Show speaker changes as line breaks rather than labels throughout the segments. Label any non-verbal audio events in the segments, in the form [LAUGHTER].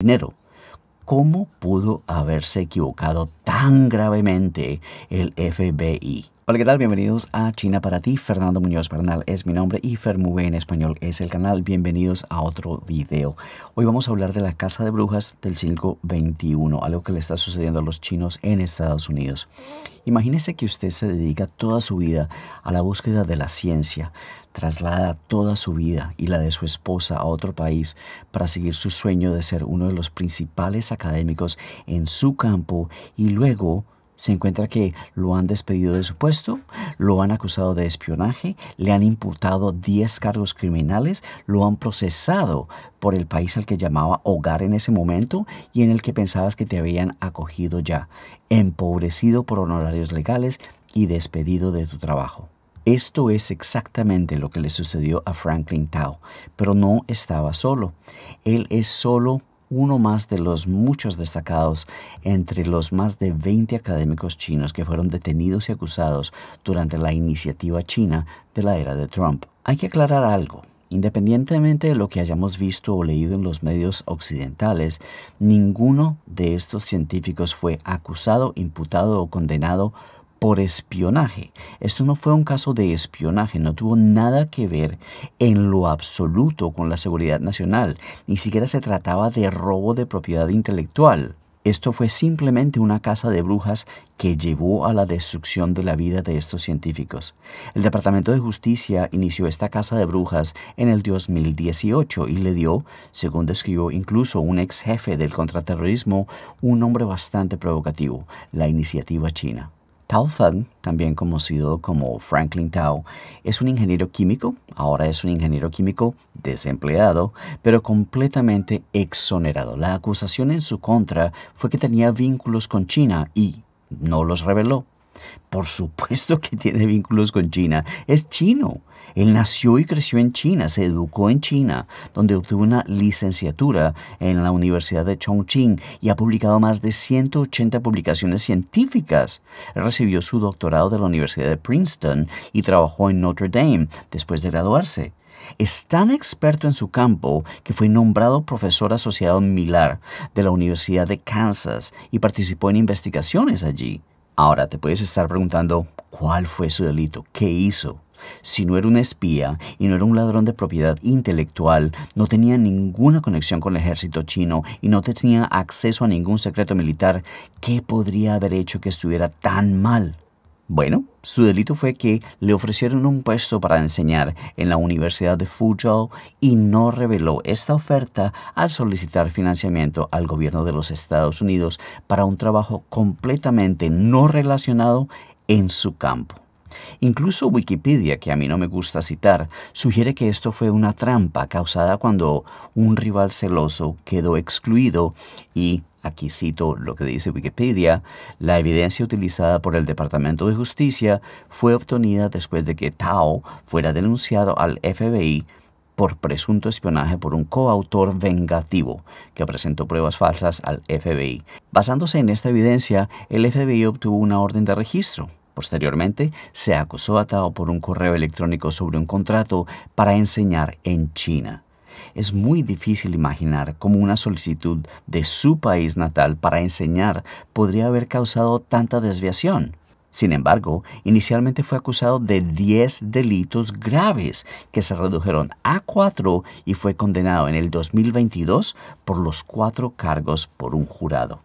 dinero. ¿Cómo pudo haberse equivocado tan gravemente el FBI? Hola, ¿qué tal? Bienvenidos a China para ti. Fernando Muñoz Bernal es mi nombre y Fermube en español es el canal. Bienvenidos a otro video. Hoy vamos a hablar de la casa de brujas del 521, algo que le está sucediendo a los chinos en Estados Unidos. Imagínese que usted se dedica toda su vida a la búsqueda de la ciencia, traslada toda su vida y la de su esposa a otro país para seguir su sueño de ser uno de los principales académicos en su campo y luego se encuentra que lo han despedido de su puesto, lo han acusado de espionaje, le han imputado 10 cargos criminales, lo han procesado por el país al que llamaba hogar en ese momento y en el que pensabas que te habían acogido ya, empobrecido por honorarios legales y despedido de tu trabajo. Esto es exactamente lo que le sucedió a Franklin Tao, pero no estaba solo. Él es solo uno más de los muchos destacados entre los más de 20 académicos chinos que fueron detenidos y acusados durante la iniciativa china de la era de Trump. Hay que aclarar algo. Independientemente de lo que hayamos visto o leído en los medios occidentales, ninguno de estos científicos fue acusado, imputado o condenado por espionaje. Esto no fue un caso de espionaje, no tuvo nada que ver en lo absoluto con la seguridad nacional, ni siquiera se trataba de robo de propiedad intelectual. Esto fue simplemente una casa de brujas que llevó a la destrucción de la vida de estos científicos. El Departamento de Justicia inició esta casa de brujas en el 2018 y le dio, según describió incluso un ex jefe del contraterrorismo, un nombre bastante provocativo, la Iniciativa China. Tao Feng, también conocido como Franklin Tao, es un ingeniero químico, ahora es un ingeniero químico desempleado, pero completamente exonerado. La acusación en su contra fue que tenía vínculos con China y no los reveló. Por supuesto que [LAUGHS] tiene vínculos con China. Es chino. Él nació y creció en China, se educó en China, donde obtuvo una licenciatura en la Universidad de Chongqing y ha publicado más de 180 publicaciones científicas. recibió su doctorado de la Universidad de Princeton y trabajó en Notre Dame después de graduarse. Es tan experto en su campo que fue nombrado profesor asociado en Millar de la Universidad de Kansas y participó en investigaciones allí. Ahora te puedes estar preguntando, ¿cuál fue su delito? ¿Qué hizo? Si no era un espía y no era un ladrón de propiedad intelectual, no tenía ninguna conexión con el ejército chino y no tenía acceso a ningún secreto militar, ¿qué podría haber hecho que estuviera tan mal? Bueno, su delito fue que le ofrecieron un puesto para enseñar en la Universidad de Fuzhou y no reveló esta oferta al solicitar financiamiento al gobierno de los Estados Unidos para un trabajo completamente no relacionado en su campo. Incluso Wikipedia, que a mí no me gusta citar, sugiere que esto fue una trampa causada cuando un rival celoso quedó excluido y aquí cito lo que dice Wikipedia, la evidencia utilizada por el Departamento de Justicia fue obtenida después de que Tao fuera denunciado al FBI por presunto espionaje por un coautor vengativo que presentó pruebas falsas al FBI. Basándose en esta evidencia, el FBI obtuvo una orden de registro Posteriormente, se acusó a Tao por un correo electrónico sobre un contrato para enseñar en China. Es muy difícil imaginar cómo una solicitud de su país natal para enseñar podría haber causado tanta desviación. Sin embargo, inicialmente fue acusado de 10 delitos graves que se redujeron a 4 y fue condenado en el 2022 por los cuatro cargos por un jurado.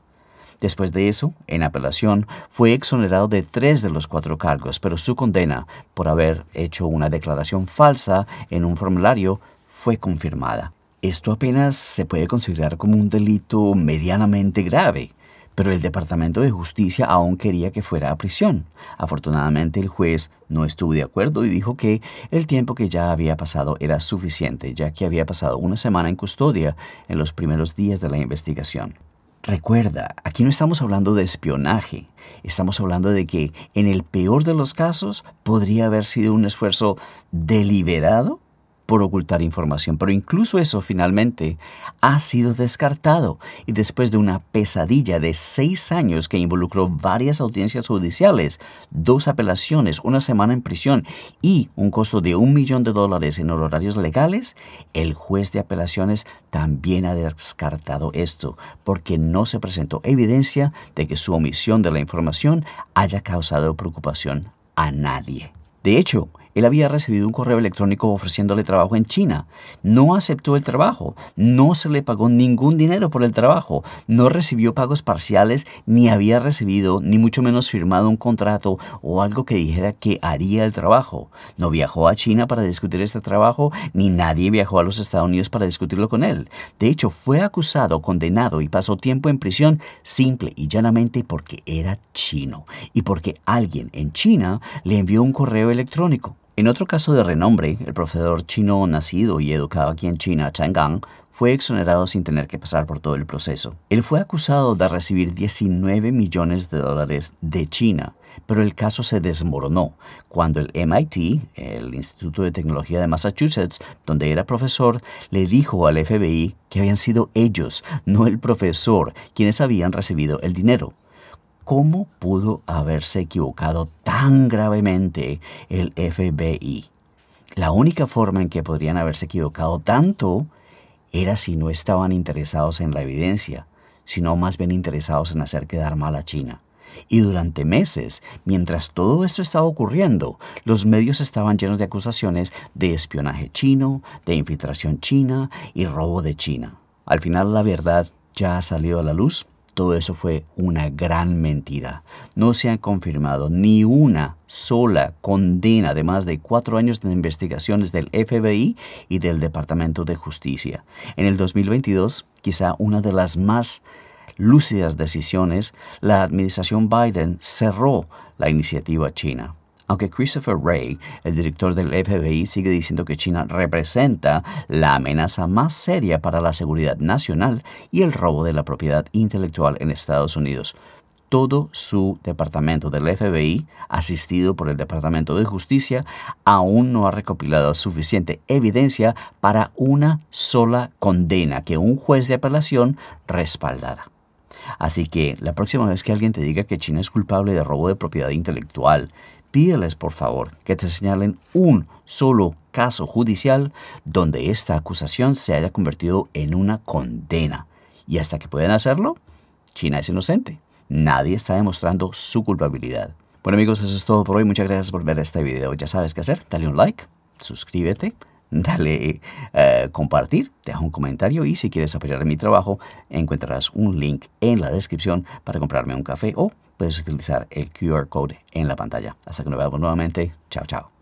Después de eso, en apelación, fue exonerado de tres de los cuatro cargos, pero su condena por haber hecho una declaración falsa en un formulario fue confirmada. Esto apenas se puede considerar como un delito medianamente grave pero el Departamento de Justicia aún quería que fuera a prisión. Afortunadamente el juez no estuvo de acuerdo y dijo que el tiempo que ya había pasado era suficiente, ya que había pasado una semana en custodia en los primeros días de la investigación. Recuerda, aquí no estamos hablando de espionaje, estamos hablando de que en el peor de los casos podría haber sido un esfuerzo deliberado por ocultar información. Pero incluso eso finalmente ha sido descartado y después de una pesadilla de seis años que involucró varias audiencias judiciales, dos apelaciones, una semana en prisión y un costo de un millón de dólares en horarios legales, el juez de apelaciones también ha descartado esto porque no se presentó evidencia de que su omisión de la información haya causado preocupación a nadie. De hecho, él había recibido un correo electrónico ofreciéndole trabajo en China. No aceptó el trabajo, no se le pagó ningún dinero por el trabajo, no recibió pagos parciales, ni había recibido, ni mucho menos firmado un contrato o algo que dijera que haría el trabajo. No viajó a China para discutir este trabajo, ni nadie viajó a los Estados Unidos para discutirlo con él. De hecho, fue acusado, condenado y pasó tiempo en prisión simple y llanamente porque era chino y porque alguien en China le envió un correo electrónico. En otro caso de renombre, el profesor chino nacido y educado aquí en China, Chang'an, fue exonerado sin tener que pasar por todo el proceso. Él fue acusado de recibir 19 millones de dólares de China, pero el caso se desmoronó cuando el MIT, el Instituto de Tecnología de Massachusetts, donde era profesor, le dijo al FBI que habían sido ellos, no el profesor, quienes habían recibido el dinero. ¿Cómo pudo haberse equivocado tan gravemente el FBI? La única forma en que podrían haberse equivocado tanto era si no estaban interesados en la evidencia, sino más bien interesados en hacer quedar mal a China. Y durante meses, mientras todo esto estaba ocurriendo, los medios estaban llenos de acusaciones de espionaje chino, de infiltración china y robo de China. Al final la verdad ya ha salido a la luz todo eso fue una gran mentira. No se ha confirmado ni una sola condena de más de cuatro años de investigaciones del FBI y del Departamento de Justicia. En el 2022, quizá una de las más lúcidas decisiones, la administración Biden cerró la iniciativa china. Aunque Christopher Wray, el director del FBI, sigue diciendo que China representa la amenaza más seria para la seguridad nacional y el robo de la propiedad intelectual en Estados Unidos, todo su departamento del FBI, asistido por el Departamento de Justicia, aún no ha recopilado suficiente evidencia para una sola condena que un juez de apelación respaldara. Así que la próxima vez que alguien te diga que China es culpable de robo de propiedad intelectual, pídeles por favor que te señalen un solo caso judicial donde esta acusación se haya convertido en una condena. Y hasta que puedan hacerlo, China es inocente. Nadie está demostrando su culpabilidad. Bueno amigos, eso es todo por hoy. Muchas gracias por ver este video. Ya sabes qué hacer. Dale un like, suscríbete dale eh, compartir, deja un comentario y si quieres apoyar mi trabajo, encontrarás un link en la descripción para comprarme un café o puedes utilizar el QR code en la pantalla. Hasta que nos vemos nuevamente. Chao, chao.